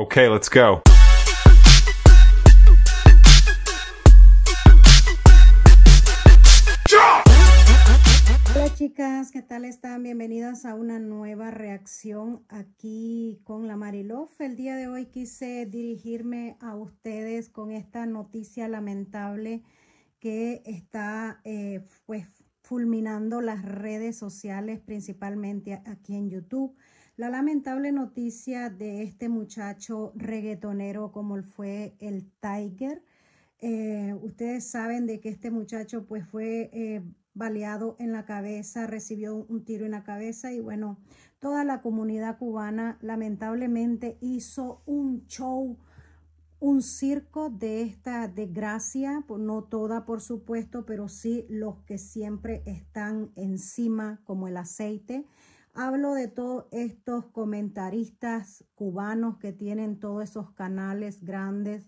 Okay, let's go. Hola chicas, ¿qué tal están? Bienvenidas a una nueva reacción aquí con la Marilof. El día de hoy quise dirigirme a ustedes con esta noticia lamentable que está eh, pues fulminando las redes sociales, principalmente aquí en YouTube. La lamentable noticia de este muchacho reggaetonero como fue el Tiger. Eh, ustedes saben de que este muchacho pues fue eh, baleado en la cabeza, recibió un tiro en la cabeza y bueno, toda la comunidad cubana lamentablemente hizo un show un circo de esta desgracia, no toda por supuesto, pero sí los que siempre están encima como el aceite. Hablo de todos estos comentaristas cubanos que tienen todos esos canales grandes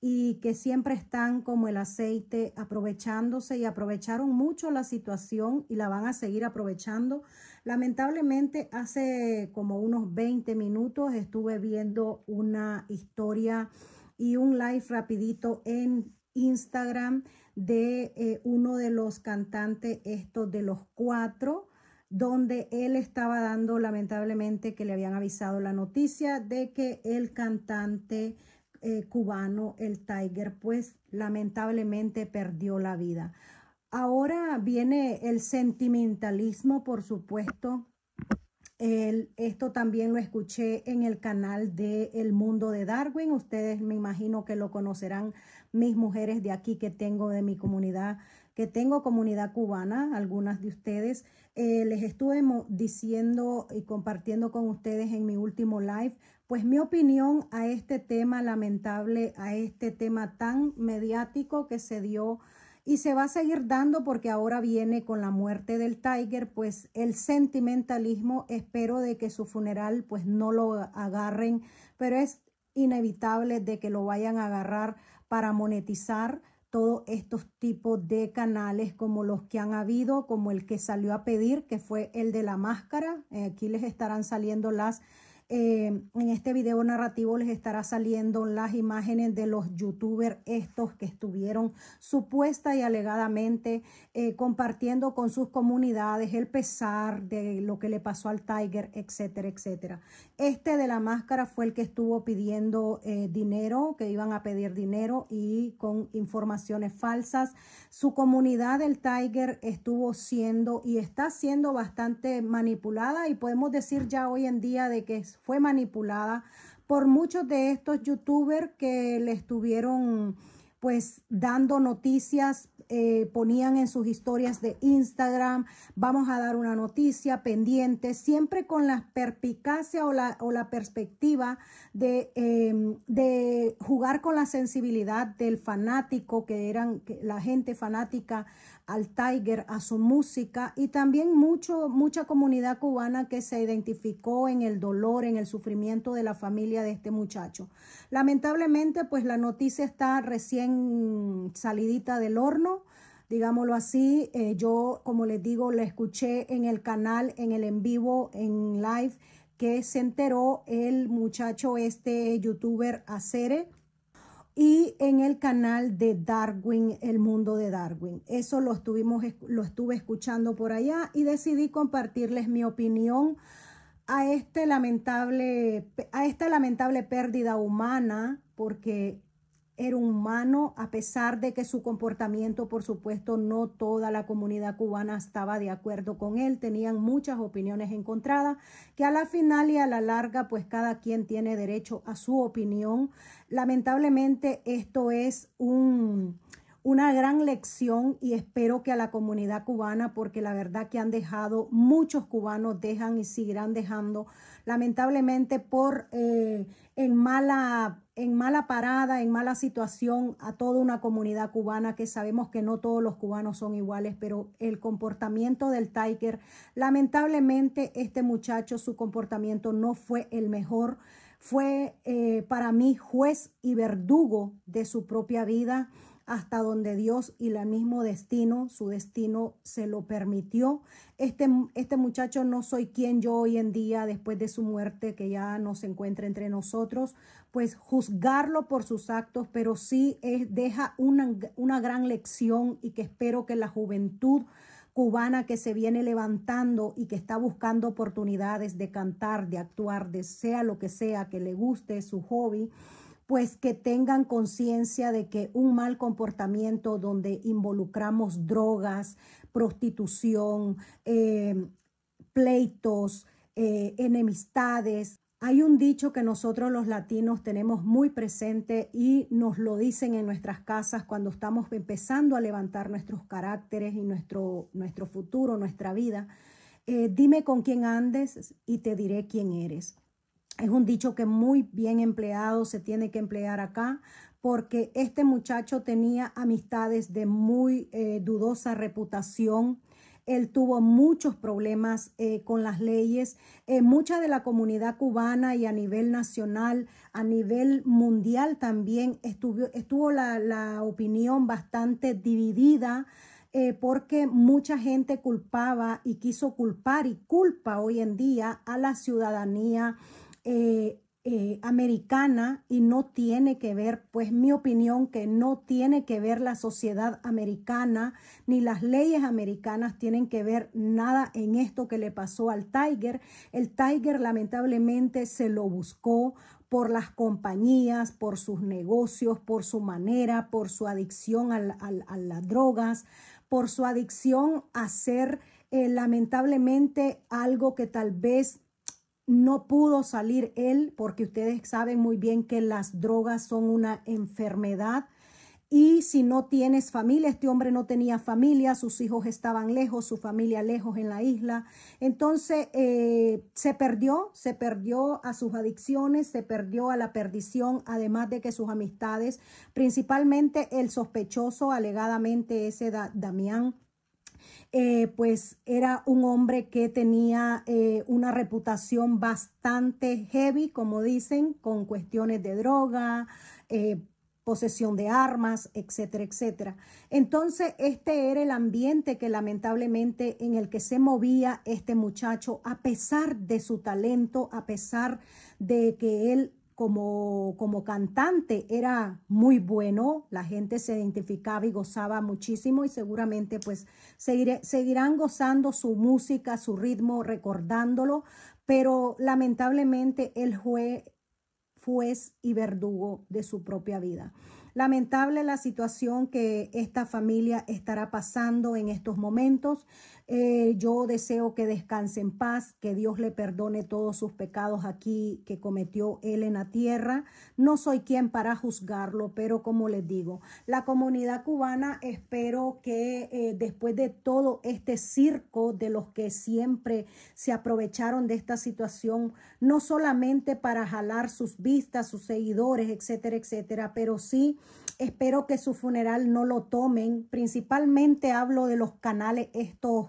y que siempre están como el aceite aprovechándose y aprovecharon mucho la situación y la van a seguir aprovechando. Lamentablemente hace como unos 20 minutos estuve viendo una historia y un live rapidito en Instagram de eh, uno de los cantantes, estos de los cuatro, donde él estaba dando lamentablemente que le habían avisado la noticia de que el cantante eh, cubano, el Tiger, pues lamentablemente perdió la vida. Ahora viene el sentimentalismo, por supuesto, el, esto también lo escuché en el canal de El Mundo de Darwin. Ustedes me imagino que lo conocerán mis mujeres de aquí que tengo de mi comunidad, que tengo comunidad cubana, algunas de ustedes. Eh, les estuve diciendo y compartiendo con ustedes en mi último live, pues mi opinión a este tema lamentable, a este tema tan mediático que se dio y se va a seguir dando porque ahora viene con la muerte del Tiger, pues el sentimentalismo, espero de que su funeral pues no lo agarren, pero es inevitable de que lo vayan a agarrar para monetizar todos estos tipos de canales como los que han habido, como el que salió a pedir, que fue el de la máscara. Eh, aquí les estarán saliendo las eh, en este video narrativo les estará saliendo las imágenes de los youtubers estos que estuvieron supuesta y alegadamente eh, compartiendo con sus comunidades el pesar de lo que le pasó al Tiger, etcétera, etcétera. Este de la máscara fue el que estuvo pidiendo eh, dinero, que iban a pedir dinero y con informaciones falsas. Su comunidad del Tiger estuvo siendo y está siendo bastante manipulada y podemos decir ya hoy en día de que es fue manipulada por muchos de estos youtubers que le estuvieron pues dando noticias, eh, ponían en sus historias de Instagram, vamos a dar una noticia pendiente, siempre con la perpicacia o la, o la perspectiva de, em, de, jugar con la sensibilidad del fanático, que eran la gente fanática al Tiger, a su música y también mucho, mucha comunidad cubana que se identificó en el dolor, en el sufrimiento de la familia de este muchacho. Lamentablemente, pues la noticia está recién salidita del horno digámoslo así. Eh, yo, como les digo, la escuché en el canal, en el en vivo, en live, que se enteró el muchacho, este youtuber Acere, y en el canal de Darwin, El Mundo de Darwin. Eso lo, estuvimos, lo estuve escuchando por allá y decidí compartirles mi opinión a, este lamentable, a esta lamentable pérdida humana, porque era humano, a pesar de que su comportamiento, por supuesto, no toda la comunidad cubana estaba de acuerdo con él, tenían muchas opiniones encontradas, que a la final y a la larga, pues cada quien tiene derecho a su opinión. Lamentablemente, esto es un, una gran lección y espero que a la comunidad cubana, porque la verdad que han dejado, muchos cubanos dejan y seguirán dejando, lamentablemente por eh, en, mala, en mala parada, en mala situación a toda una comunidad cubana que sabemos que no todos los cubanos son iguales, pero el comportamiento del Tiger, lamentablemente este muchacho, su comportamiento no fue el mejor fue eh, para mí juez y verdugo de su propia vida hasta donde Dios y el mismo destino, su destino se lo permitió. Este, este muchacho no soy quien yo hoy en día, después de su muerte, que ya no se encuentra entre nosotros, pues juzgarlo por sus actos, pero sí es, deja una, una gran lección y que espero que la juventud cubana que se viene levantando y que está buscando oportunidades de cantar, de actuar, de sea lo que sea que le guste, su hobby, pues que tengan conciencia de que un mal comportamiento donde involucramos drogas, prostitución, eh, pleitos, eh, enemistades. Hay un dicho que nosotros los latinos tenemos muy presente y nos lo dicen en nuestras casas cuando estamos empezando a levantar nuestros caracteres y nuestro, nuestro futuro, nuestra vida. Eh, dime con quién andes y te diré quién eres. Es un dicho que muy bien empleado se tiene que emplear acá porque este muchacho tenía amistades de muy eh, dudosa reputación. Él tuvo muchos problemas eh, con las leyes. Eh, mucha de la comunidad cubana y a nivel nacional, a nivel mundial también estuvo, estuvo la, opinión bastante dividida porque mucha gente culpaba y quiso culpar y culpa hoy en día a la ciudadanía eh, eh, americana y no tiene que ver, pues mi opinión que no tiene que ver la sociedad americana ni las leyes americanas tienen que ver nada en esto que le pasó al Tiger. El Tiger lamentablemente se lo buscó por las compañías, por sus negocios, por su manera, por su adicción a las drogas, por su adicción a ser eh, lamentablemente algo que tal vez no pudo salir él porque ustedes saben muy bien que las drogas son una enfermedad. Y si no tienes familia, este hombre no tenía familia, sus hijos estaban lejos, su familia lejos en la isla. Entonces eh, se perdió, se perdió a sus adicciones, se perdió a la perdición, además de que sus amistades, principalmente el sospechoso, alegadamente ese Damián, eh, pues era un hombre que tenía eh, una reputación bastante heavy, como dicen, con cuestiones de droga, eh, posesión de armas, etcétera, etcétera. Entonces, este era el ambiente que lamentablemente en el que se movía este muchacho, a pesar de su talento, a pesar de que él como, cantante era muy bueno, la gente se identificaba y gozaba muchísimo y seguramente pues seguirán gozando su música, su ritmo, recordándolo, pero lamentablemente él fue juez y verdugo de su propia vida. Lamentable la situación que esta familia estará pasando en estos momentos. Eh, yo deseo que descanse en paz, que Dios le perdone todos sus pecados aquí que cometió él en la tierra. No soy quien para juzgarlo, pero como les digo, la comunidad cubana espero que eh, después de todo este circo de los que siempre se aprovecharon de esta situación, no solamente para jalar sus vistas, sus seguidores, etcétera, etcétera, pero sí espero que su funeral no lo tomen. Principalmente hablo de los canales estos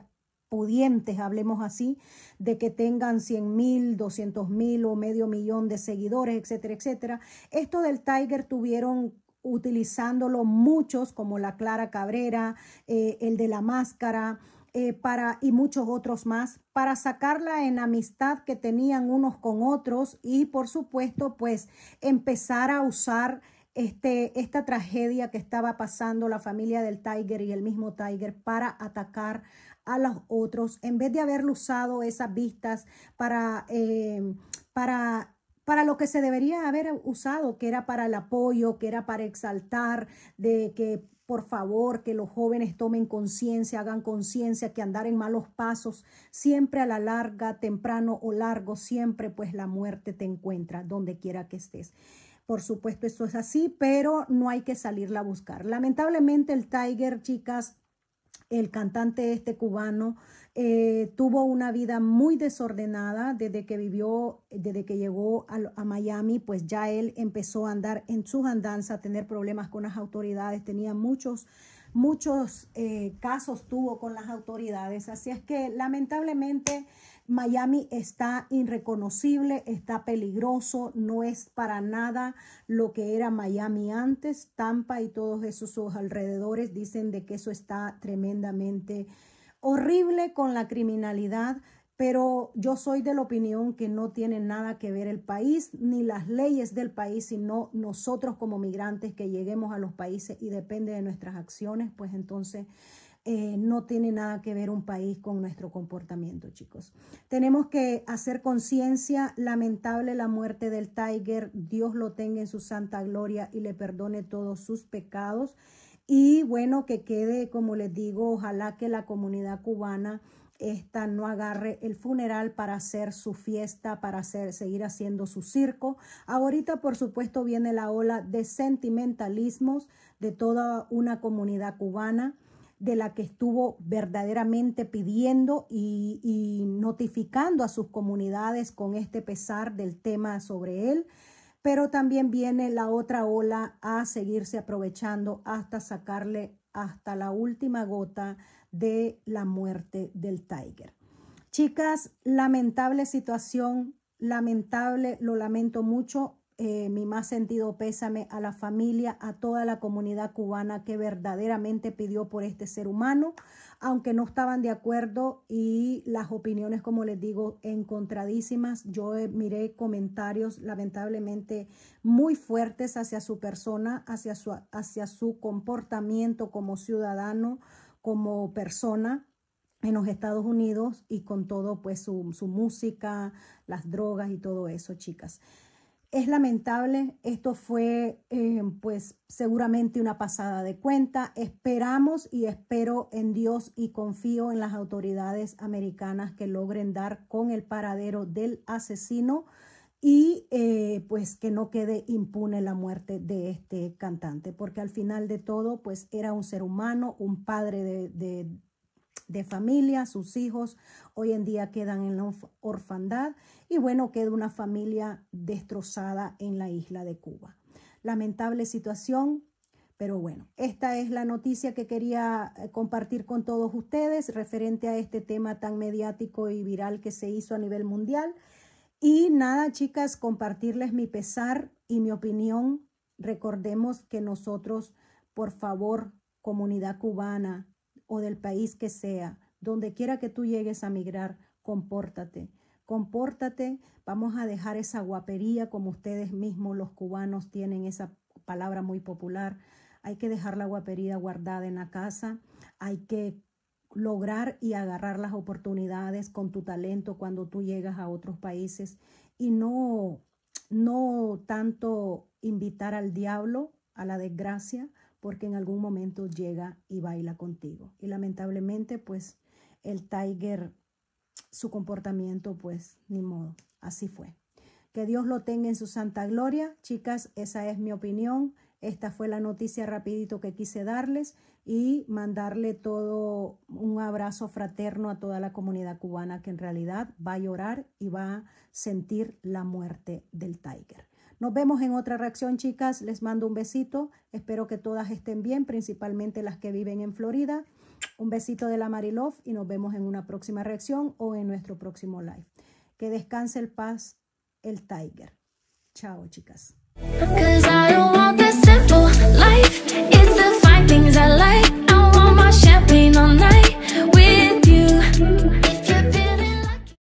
pudientes, hablemos así, de que tengan 100 mil, 200 mil o medio millón de seguidores, etcétera, etcétera. Esto del Tiger tuvieron utilizándolo muchos como la Clara Cabrera, eh, el de la máscara, eh, para, y muchos otros más, para sacarla en amistad que tenían unos con otros y por supuesto pues empezar a usar este, esta tragedia que estaba pasando la familia del Tiger y el mismo Tiger para atacar a los otros, en vez de haberlo usado esas vistas para, eh, para para lo que se debería haber usado, que era para el apoyo, que era para exaltar, de que por favor que los jóvenes tomen conciencia, hagan conciencia que andar en malos pasos, siempre a la larga, temprano o largo, siempre pues la muerte te encuentra donde quiera que estés. Por supuesto, esto es así, pero no hay que salirla a buscar. Lamentablemente el Tiger, chicas, el cantante este cubano, eh, tuvo una vida muy desordenada desde que vivió, desde que llegó a, Miami, pues ya él empezó a andar en sus andanzas, a tener problemas con las autoridades, tenía muchos, muchos eh, casos tuvo con las autoridades. Así es que lamentablemente Miami está irreconocible, está peligroso, no es para nada lo que era Miami antes. Tampa y todos esos alrededores dicen de que eso está tremendamente horrible con la criminalidad, pero yo soy de la opinión que no tiene nada que ver el país ni las leyes del país, sino nosotros como migrantes que lleguemos a los países y depende de nuestras acciones, pues entonces eh, no tiene nada que ver un país con nuestro comportamiento, chicos. Tenemos que hacer conciencia, lamentable la muerte del Tiger, Dios lo tenga en su santa gloria y le perdone todos sus pecados. Y bueno, que quede, como les digo, ojalá que la comunidad cubana esta no agarre el funeral para hacer su fiesta, para hacer, seguir haciendo su circo. Ahorita, por supuesto, viene la ola de sentimentalismos de toda una comunidad cubana de la que estuvo verdaderamente pidiendo y, notificando a sus comunidades con este pesar del tema sobre él, pero también viene la otra ola a seguirse aprovechando hasta sacarle hasta la última gota de la muerte del Tiger. Chicas, lamentable situación, lamentable, lo lamento mucho, eh, mi más sentido pésame a la familia, a toda la comunidad cubana que verdaderamente pidió por este ser humano, aunque no estaban de acuerdo y las opiniones, como les digo, encontradísimas. Yo eh, miré comentarios lamentablemente muy fuertes hacia su persona, hacia su, hacia su comportamiento como ciudadano, como persona en los Estados Unidos y con todo pues su, su música, las drogas y todo eso, chicas. Es lamentable, esto fue eh, pues seguramente una pasada de cuenta. Esperamos y espero en Dios y confío en las autoridades americanas que logren dar con el paradero del asesino y eh, pues que no quede impune la muerte de este cantante, porque al final de todo pues era un ser humano, un padre de de familia, sus hijos hoy en día quedan en la orfandad y bueno, queda una familia destrozada en la isla de Cuba. Lamentable situación, pero bueno, esta es la noticia que quería eh, compartir con todos ustedes referente a este tema tan mediático y viral que se hizo a nivel mundial. Y nada, chicas, compartirles mi pesar y mi opinión. Recordemos que nosotros, por favor, comunidad cubana, o del país que sea, donde quiera que tú llegues a migrar, compórtate. Compórtate, vamos a dejar esa guapería como ustedes mismos los cubanos tienen esa palabra muy popular. Hay que dejar la guapería guardada en la casa, hay que lograr y agarrar las oportunidades con tu talento cuando tú llegas a otros países y no no tanto invitar al diablo a la desgracia, porque en algún momento llega y baila contigo. Y lamentablemente, pues el Tiger, su comportamiento, pues ni modo, así fue. Que Dios lo tenga en su santa gloria. Chicas, esa es mi opinión. Esta fue la noticia rapidito que quise darles y mandarle todo un abrazo fraterno a toda la comunidad cubana que en realidad va a llorar y va a sentir la muerte del Tiger. Nos vemos en otra reacción, chicas. Les mando un besito. Espero que todas estén bien, principalmente las que viven en Florida. Un besito de la Marilov y nos vemos en una próxima reacción o en nuestro próximo live. Que descanse el paz, el Tiger. Chao, chicas.